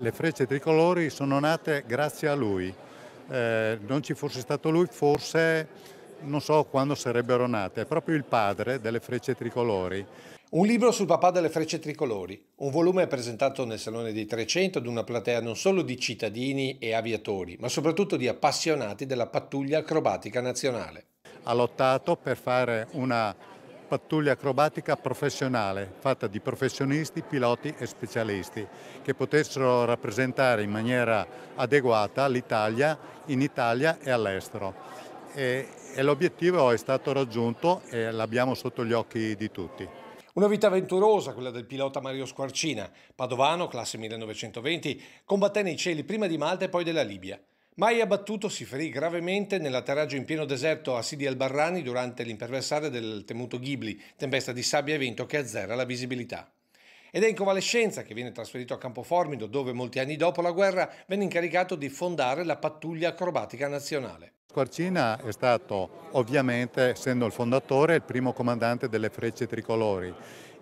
Le frecce tricolori sono nate grazie a lui, eh, non ci fosse stato lui forse non so quando sarebbero nate, è proprio il padre delle frecce tricolori. Un libro sul papà delle frecce tricolori, un volume presentato nel Salone dei 300 ad una platea non solo di cittadini e aviatori, ma soprattutto di appassionati della pattuglia acrobatica nazionale. Ha lottato per fare una pattuglia acrobatica professionale fatta di professionisti, piloti e specialisti che potessero rappresentare in maniera adeguata l'Italia in Italia e all'estero. E, e l'obiettivo è stato raggiunto e l'abbiamo sotto gli occhi di tutti. Una vita avventurosa, quella del pilota Mario Squarcina, padovano, classe 1920, combatté nei cieli prima di Malta e poi della Libia. Mai abbattuto si ferì gravemente nell'atterraggio in pieno deserto a Sidi al-Barrani durante l'imperversare del temuto Ghibli, tempesta di sabbia e vento che azzera la visibilità. Ed è in convalescenza che viene trasferito a Campoformido, dove molti anni dopo la guerra venne incaricato di fondare la pattuglia acrobatica nazionale. Squarcina è stato ovviamente, essendo il fondatore, il primo comandante delle frecce tricolori.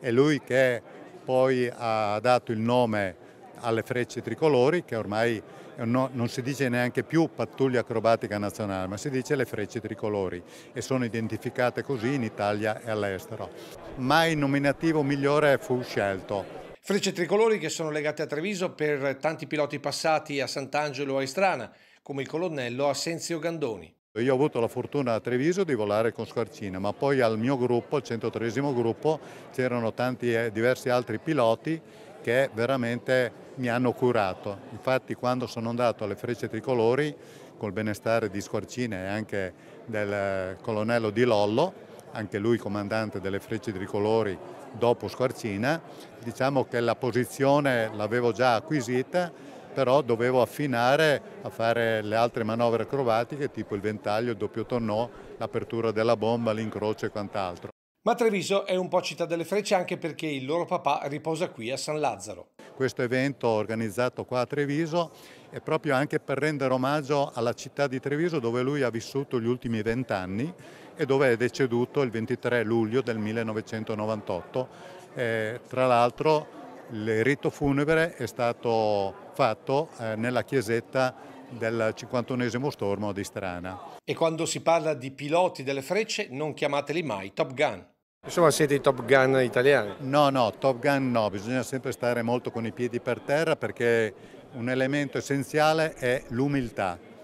e lui che poi ha dato il nome alle frecce tricolori, che ormai no, non si dice neanche più pattuglia acrobatica nazionale, ma si dice le frecce tricolori e sono identificate così in Italia e all'estero. Mai nominativo migliore fu scelto. Frecce tricolori che sono legate a Treviso per tanti piloti passati a Sant'Angelo o a Istrana, come il colonnello Assenzio Gandoni. Io ho avuto la fortuna a Treviso di volare con Squarcina, ma poi al mio gruppo, al 103 gruppo, c'erano tanti eh, diversi altri piloti che veramente mi hanno curato. Infatti quando sono andato alle frecce tricolori, col benestare di Squarcina e anche del colonnello Di Lollo, anche lui comandante delle frecce tricolori dopo Squarcina, diciamo che la posizione l'avevo già acquisita, però dovevo affinare a fare le altre manovre acrobatiche tipo il ventaglio, il doppio tonnò, l'apertura della bomba, l'incrocio e quant'altro. Ma Treviso è un po' città delle frecce anche perché il loro papà riposa qui a San Lazzaro. Questo evento organizzato qua a Treviso è proprio anche per rendere omaggio alla città di Treviso dove lui ha vissuto gli ultimi vent'anni e dove è deceduto il 23 luglio del 1998. Eh, tra l'altro il rito funebre è stato fatto eh, nella chiesetta del 51 stormo di Strana. E quando si parla di piloti delle frecce non chiamateli mai Top Gun. Insomma siete i Top Gun italiani? No, no, Top Gun no, bisogna sempre stare molto con i piedi per terra perché un elemento essenziale è l'umiltà.